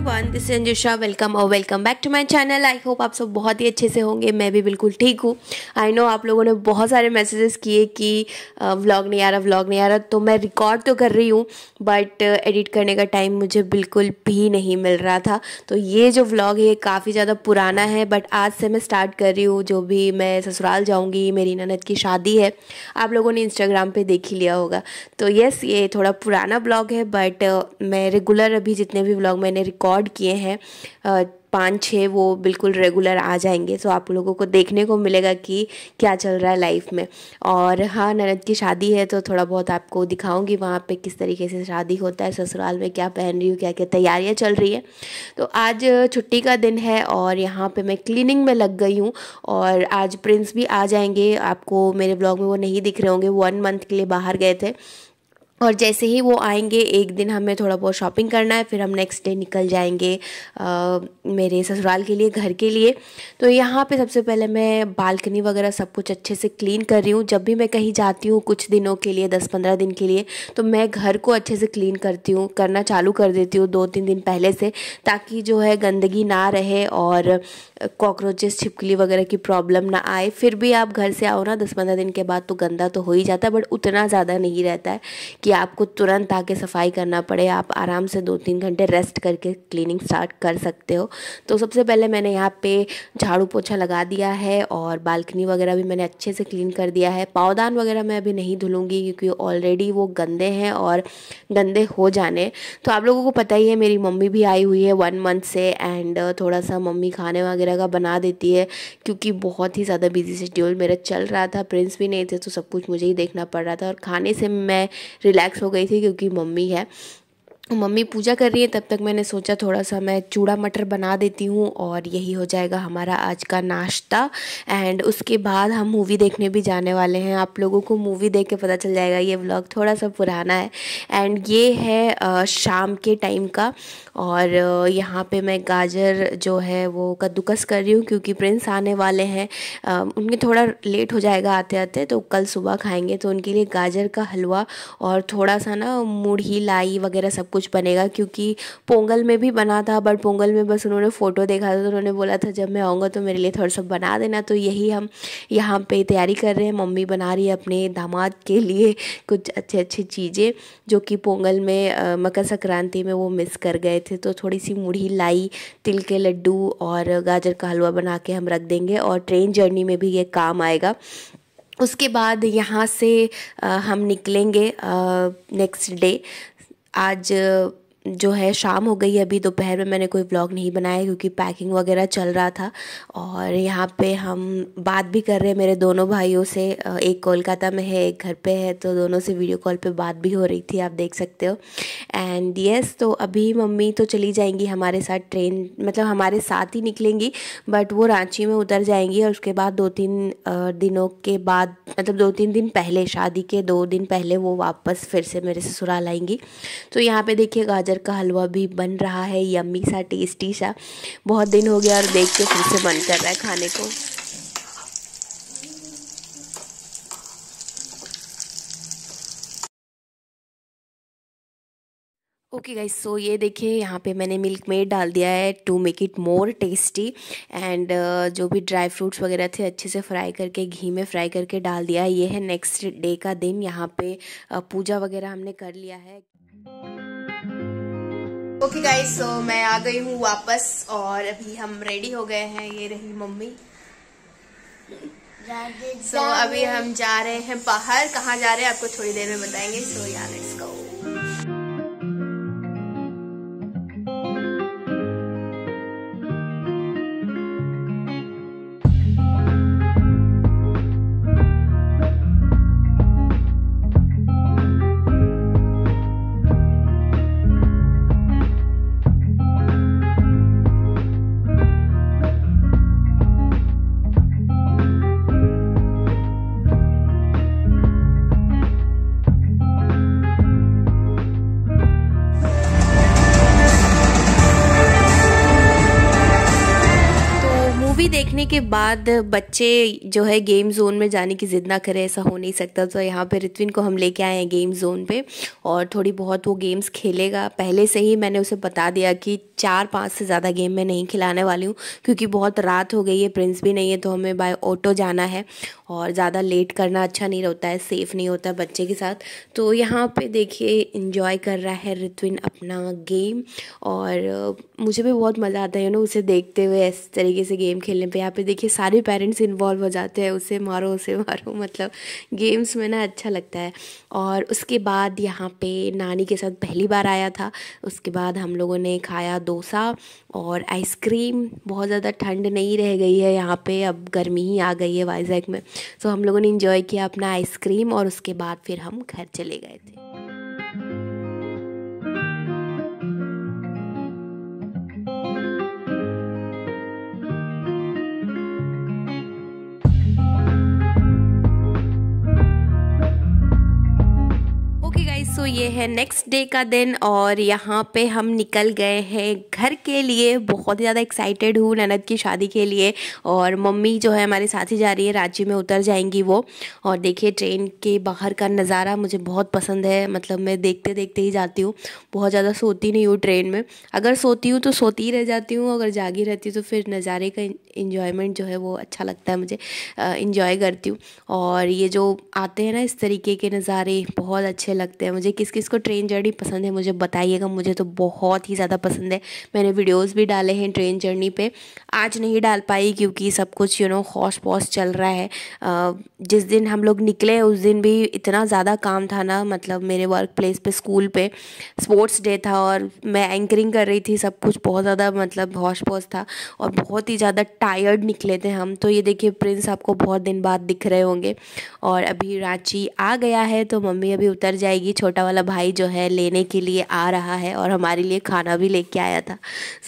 everyone this Anjusha welcome और welcome back to my channel I hope आप सब बहुत ही अच्छे से होंगे मैं भी बिल्कुल ठीक हूँ आई नो आप लोगों ने बहुत सारे मैसेजेस किए कि व्लॉग नहीं आ रहा व्लॉग नहीं आ रहा तो मैं रिकॉर्ड तो कर रही हूँ बट एडिट करने का टाइम मुझे बिल्कुल भी नहीं मिल रहा था तो ये जो व्लॉग है काफ़ी ज़्यादा पुराना है बट आज से मैं स्टार्ट कर रही हूँ जो भी मैं ससुराल जाऊँगी मेरी ननद की शादी है आप लोगों ने इंस्टाग्राम पर देख ही लिया होगा तो येस ये थोड़ा पुराना ब्लॉग है बट मैं रेगुलर अभी जितने भी ब्लॉग मैंने रिकॉर्ड रिकॉर्ड किए हैं पाँच छः वो बिल्कुल रेगुलर आ जाएंगे सो आप लोगों को देखने को मिलेगा कि क्या चल रहा है लाइफ में और हाँ ननद की शादी है तो थोड़ा बहुत आपको दिखाऊंगी वहाँ पे किस तरीके से शादी होता है ससुराल में क्या पहन रही हूँ क्या क्या तैयारियाँ चल रही है तो आज छुट्टी का दिन है और यहाँ पर मैं क्लिनिंग में लग गई हूँ और आज प्रिंस भी आ जाएंगे आपको मेरे ब्लॉग में वो नहीं दिख रहे होंगे वन मंथ के लिए बाहर गए थे और जैसे ही वो आएंगे एक दिन हमें थोड़ा बहुत शॉपिंग करना है फिर हम नेक्स्ट डे निकल जाएंगे आ, मेरे ससुराल के लिए घर के लिए तो यहाँ पे सबसे पहले मैं बालकनी वगैरह सब कुछ अच्छे से क्लीन कर रही हूँ जब भी मैं कहीं जाती हूँ कुछ दिनों के लिए दस पंद्रह दिन के लिए तो मैं घर को अच्छे से क्लीन करती हूँ करना चालू कर देती हूँ दो तीन दिन पहले से ताकि जो है गंदगी ना रहे और कॉकरोचेस छिपकली वगैरह की प्रॉब्लम ना आए फिर भी आप घर से आओ ना दस पंद्रह दिन के बाद तो गंदा तो हो ही जाता है बट उतना ज़्यादा नहीं रहता है कि कि आपको तुरंत आके सफाई करना पड़े आप आराम से दो तीन घंटे रेस्ट करके क्लीनिंग स्टार्ट कर सकते हो तो सबसे पहले मैंने यहाँ पे झाड़ू पोछा लगा दिया है और बालकनी वगैरह भी मैंने अच्छे से क्लीन कर दिया है पावदान वगैरह मैं अभी नहीं धुलूँगी क्योंकि ऑलरेडी वो गंदे हैं और गंदे हो जाने तो आप लोगों को पता ही है मेरी मम्मी भी आई हुई है वन मंथ से एंड थोड़ा सा मम्मी खाने वगैरह का बना देती है क्योंकि बहुत ही ज़्यादा बिजी शेड्यूल मेरा चल रहा था प्रिंस भी नहीं थे तो सब कुछ मुझे ही देखना पड़ रहा था और खाने से मैं रिलैक्स रिलैक्स हो गई थी क्योंकि मम्मी है मम्मी पूजा कर रही है तब तक मैंने सोचा थोड़ा सा मैं चूड़ा मटर बना देती हूँ और यही हो जाएगा हमारा आज का नाश्ता एंड उसके बाद हम मूवी देखने भी जाने वाले हैं आप लोगों को मूवी देख के पता चल जाएगा ये व्लॉग थोड़ा सा पुराना है एंड ये है शाम के टाइम का और यहाँ पे मैं गाजर जो है वो कद्दूकस कर रही हूँ क्योंकि प्रिंस आने वाले हैं उनके थोड़ा लेट हो जाएगा आते आते तो कल सुबह खाएँगे तो उनके लिए गाजर का हलवा और थोड़ा सा ना मूढ़ी लाई वगैरह सब कुछ कुछ बनेगा क्योंकि पोंगल में भी बना था बट पोंगल में बस उन्होंने फ़ोटो देखा था तो उन्होंने बोला था जब मैं आऊँगा तो मेरे लिए थोड़ा सा बना देना तो यही हम यहाँ पर तैयारी कर रहे हैं मम्मी बना रही है अपने दामाद के लिए कुछ अच्छे अच्छी चीज़ें जो कि पोंगल में मकर संक्रांति में वो मिस कर गए थे तो थोड़ी सी मुढ़ी लाई तिल के लड्डू और गाजर का हलवा बना के हम रख देंगे और ट्रेन जर्नी में भी ये काम आएगा उसके बाद यहाँ से आ, हम निकलेंगे नेक्स्ट डे आज जो है शाम हो गई अभी दोपहर में मैंने कोई व्लॉग नहीं बनाया क्योंकि पैकिंग वगैरह चल रहा था और यहाँ पे हम बात भी कर रहे हैं मेरे दोनों भाइयों से एक कोलकाता में है एक घर पे है तो दोनों से वीडियो कॉल पे बात भी हो रही थी आप देख सकते हो एंड यस yes, तो अभी मम्मी तो चली जाएंगी हमारे साथ ट्रेन मतलब हमारे साथ ही निकलेंगी बट वो रांची में उतर जाएंगी और उसके बाद दो तीन दिनों के बाद मतलब दो तीन दिन पहले शादी के दो दिन पहले वो वापस फिर से मेरे ससुराल आएंगी तो यहाँ पर देखिए गाजर का हलवा भी बन रहा है यम्मी सा टेस्टी सा बहुत दिन हो गया और देख के फिर से मन कर रहा है खाने को ओके गाइस सो ये देखिए यहाँ पे मैंने मिल्क मेड डाल दिया है to make it more tasty and जो भी ड्राई फ्रूट्स वगैरह थे अच्छे से फ्राई करके घी में फ्राई करके डाल दिया है ये है नेक्स्ट डे का दिन यहाँ पे uh, पूजा वगैरह हमने कर लिया है ओके गाइस सो मैं आ गई हूँ वापस और अभी हम रेडी हो गए हैं ये रही मम्मी सो so, अभी हम जा रहे हैं बाहर कहाँ जा रहे हैं आपको थोड़ी देर में बताएंगे सो यार लेट्स गो सीखने के बाद बच्चे जो है गेम जोन में जाने की ज़िद ना करें ऐसा हो नहीं सकता तो यहाँ पे रितविन को हम लेके आए हैं गेम जोन पे और थोड़ी बहुत वो गेम्स खेलेगा पहले से ही मैंने उसे बता दिया कि चार पाँच से ज़्यादा गेम मैं नहीं खिलाने वाली हूँ क्योंकि बहुत रात हो गई है प्रिंस भी नहीं है तो हमें बाय ऑटो जाना है और ज़्यादा लेट करना अच्छा नहीं रहता है सेफ़ नहीं होता बच्चे के साथ तो यहाँ पे देखिए इन्जॉय कर रहा है रितविन अपना गेम और मुझे भी बहुत मज़ा आता है यू नो उसे देखते हुए इस तरीके से गेम खेलने पे यहाँ पे देखिए सारे पेरेंट्स इन्वॉल्व हो जाते हैं उसे मारो उसे मारो मतलब गेम्स में ना अच्छा लगता है और उसके बाद यहाँ पर नानी के साथ पहली बार आया था उसके बाद हम लोगों ने खाया डोसा और आइसक्रीम बहुत ज़्यादा ठंड नहीं रह गई है यहाँ पे अब गर्मी ही आ गई है वाइजैक में सो तो हम लोगों ने इन्जॉय किया अपना आइसक्रीम और उसके बाद फिर हम घर चले गए थे सो ये है नेक्स्ट डे का दिन और यहाँ पे हम निकल गए हैं घर के लिए बहुत ही ज़्यादा एक्साइटेड हूँ ननद की शादी के लिए और मम्मी जो है हमारे साथ ही जा रही है रांची में उतर जाएंगी वो और देखिए ट्रेन के बाहर का नज़ारा मुझे बहुत पसंद है मतलब मैं देखते देखते ही जाती हूँ बहुत ज़्यादा सोती नहीं हूँ ट्रेन में अगर सोती हूँ तो सोती ही रह जाती हूँ अगर जागी रहती हूँ तो फिर नज़ारे का इंजॉयमेंट जो है वो अच्छा लगता है मुझे इंजॉय करती हूँ और ये जो आते हैं ना इस तरीके के नज़ारे बहुत अच्छे लगते हैं मुझे किस किस को ट्रेन जर्नी पसंद है मुझे बताइएगा मुझे तो बहुत ही ज़्यादा पसंद है मैंने वीडियोस भी डाले हैं ट्रेन जर्नी पे आज नहीं डाल पाई क्योंकि सब कुछ यू नो हौस पॉस चल रहा है जिस दिन हम लोग निकले उस दिन भी इतना ज़्यादा काम था ना मतलब मेरे वर्क प्लेस पर स्कूल पर स्पोर्ट्स डे था और मैं एंकरिंग कर रही थी सब कुछ बहुत ज़्यादा मतलब हौश पॉस था और बहुत ही ज़्यादा टायर्ड निकले थे हम तो ये देखिए प्रिंस आपको बहुत दिन बाद दिख रहे होंगे और अभी रांची आ गया है तो मम्मी अभी उतर जाएगी छोटे छोटा वाला भाई जो है लेने के लिए आ रहा है और हमारे लिए खाना भी लेके आया था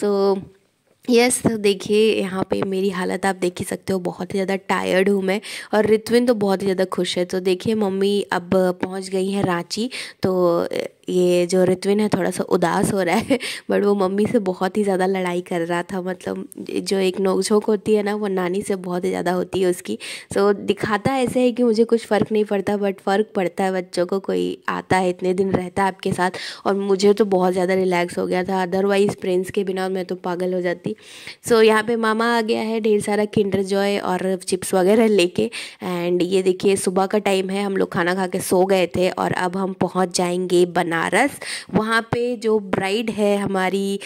सो so, यस yes, तो देखिए यहाँ पे मेरी हालत आप देख ही सकते हो बहुत ही ज़्यादा टायर्ड हूँ मैं और रितविन तो बहुत ही ज़्यादा खुश है तो देखिए मम्मी अब पहुँच गई हैं रांची तो ये जो रितविन है थोड़ा सा उदास हो रहा है बट वो मम्मी से बहुत ही ज़्यादा लड़ाई कर रहा था मतलब जो एक नोकझोंक होती है ना वो नानी से बहुत ही ज़्यादा होती है उसकी सो so, दिखाता ऐसे है कि मुझे कुछ फ़र्क नहीं पड़ता बट फ़र्क पड़ता है बच्चों को कोई आता है इतने दिन रहता है आपके साथ और मुझे तो बहुत ज़्यादा रिलैक्स हो गया था अदरवाइज़ प्रिंस के बिना मैं तो पागल हो जाती भाई सो so, यहाँ पे मामा आ गया है ढेर सारा किंडर जॉय और चिप्स वगैरह लेके एंड ये देखिए सुबह का टाइम है हम लोग खाना खा के सो गए थे और अब हम पहुँच जाएंगे बनारस वहाँ पे जो ब्राइड है हमारी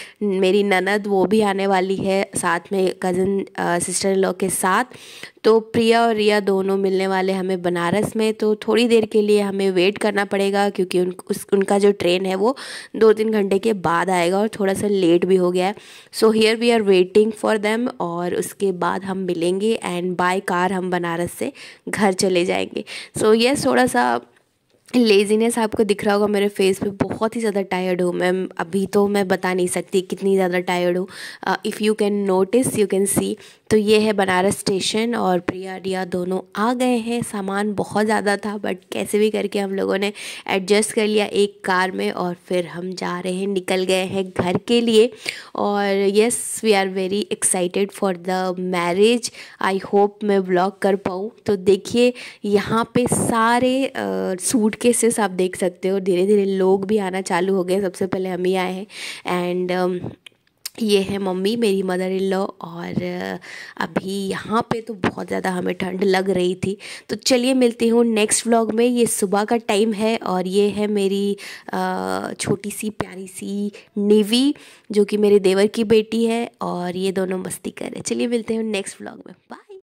मेरी ननद वो भी आने वाली है साथ में कज़न सिस्टर इन लॉ के साथ तो प्रिया और रिया दोनों मिलने वाले हमें बनारस में तो थोड़ी देर के लिए हमें वेट करना पड़ेगा क्योंकि उन उस उनका जो ट्रेन है वो दो तीन घंटे के बाद आएगा और थोड़ा सा लेट भी हो गया है so here we are are waiting for them और उसके बाद हम मिलेंगे एंड बाय कार हम बनारस से घर चले जाएंगे सो so, yes, थोड़ा सा लेज़ीनेस आपको दिख रहा होगा मेरे फेस पे बहुत ही ज़्यादा टायर्ड हूँ मैं अभी तो मैं बता नहीं सकती कितनी ज़्यादा टायर्ड हूँ if you can notice you can see तो ये है बनारस स्टेशन और प्रिया रिया दोनों आ गए हैं सामान बहुत ज़्यादा था बट कैसे भी करके हम लोगों ने एडजस्ट कर लिया एक कार में और फिर हम जा रहे हैं निकल गए हैं घर के लिए और yes we are very excited for the marriage I hope मैं ब्लॉग कर पाऊँ तो देखिए यहाँ पर सारे सूट केसेस आप देख सकते हो धीरे धीरे लोग भी आना चालू हो गए सबसे पहले हम ही आए हैं एंड um, ये है मम्मी मेरी मदर इन लॉ और uh, अभी यहाँ पे तो बहुत ज़्यादा हमें ठंड लग रही थी तो चलिए मिलती हूँ नेक्स्ट व्लॉग में ये सुबह का टाइम है और ये है मेरी uh, छोटी सी प्यारी सी नेवी जो कि मेरे देवर की बेटी है और ये दोनों मस्ती कर रहे चलिए मिलते हैं नेक्स्ट व्लॉग में बाय